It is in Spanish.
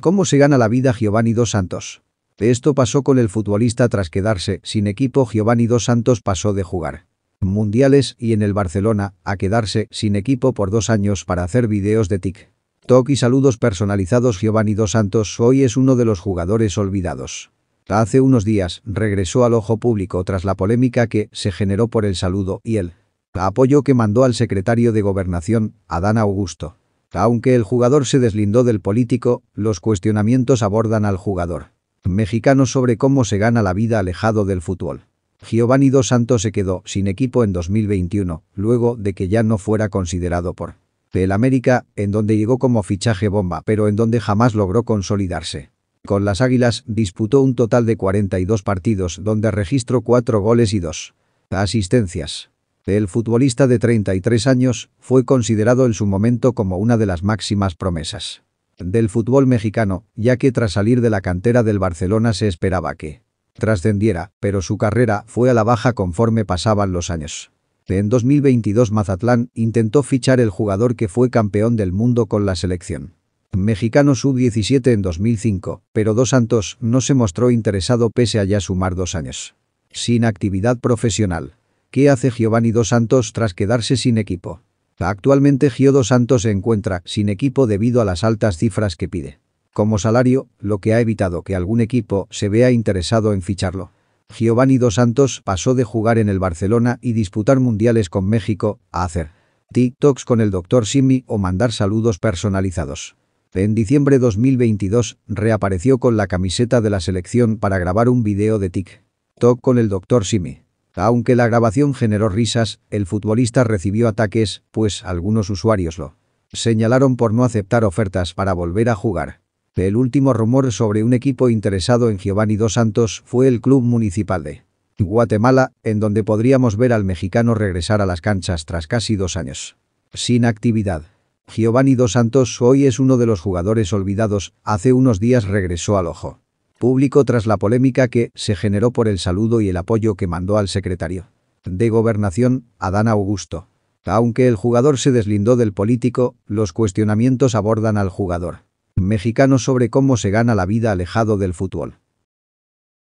¿Cómo se gana la vida Giovanni Dos Santos? Esto pasó con el futbolista tras quedarse sin equipo Giovanni Dos Santos pasó de jugar mundiales y en el Barcelona a quedarse sin equipo por dos años para hacer videos de tic. Toc y saludos personalizados Giovanni Dos Santos hoy es uno de los jugadores olvidados. Hace unos días regresó al ojo público tras la polémica que se generó por el saludo y el apoyo que mandó al secretario de Gobernación, Adán Augusto. Aunque el jugador se deslindó del político, los cuestionamientos abordan al jugador. Mexicano sobre cómo se gana la vida alejado del fútbol. Giovanni Dos Santos se quedó sin equipo en 2021, luego de que ya no fuera considerado por el América, en donde llegó como fichaje bomba, pero en donde jamás logró consolidarse. Con las Águilas disputó un total de 42 partidos donde registró 4 goles y 2 asistencias. El futbolista de 33 años fue considerado en su momento como una de las máximas promesas del fútbol mexicano, ya que tras salir de la cantera del Barcelona se esperaba que trascendiera, pero su carrera fue a la baja conforme pasaban los años. En 2022 Mazatlán intentó fichar el jugador que fue campeón del mundo con la selección. Mexicano sub-17 en 2005, pero Dos Santos no se mostró interesado pese a ya sumar dos años. Sin actividad profesional. ¿Qué hace Giovanni Dos Santos tras quedarse sin equipo? Actualmente Gio Dos Santos se encuentra sin equipo debido a las altas cifras que pide. Como salario, lo que ha evitado que algún equipo se vea interesado en ficharlo. Giovanni Dos Santos pasó de jugar en el Barcelona y disputar mundiales con México a hacer TikToks con el Dr. Simi o mandar saludos personalizados. En diciembre 2022, reapareció con la camiseta de la selección para grabar un video de TikTok con el Dr. Simi. Aunque la grabación generó risas, el futbolista recibió ataques, pues algunos usuarios lo señalaron por no aceptar ofertas para volver a jugar. El último rumor sobre un equipo interesado en Giovanni Dos Santos fue el club municipal de Guatemala, en donde podríamos ver al mexicano regresar a las canchas tras casi dos años. Sin actividad. Giovanni Dos Santos hoy es uno de los jugadores olvidados, hace unos días regresó al ojo público tras la polémica que se generó por el saludo y el apoyo que mandó al secretario de Gobernación, Adán Augusto. Aunque el jugador se deslindó del político, los cuestionamientos abordan al jugador mexicano sobre cómo se gana la vida alejado del fútbol.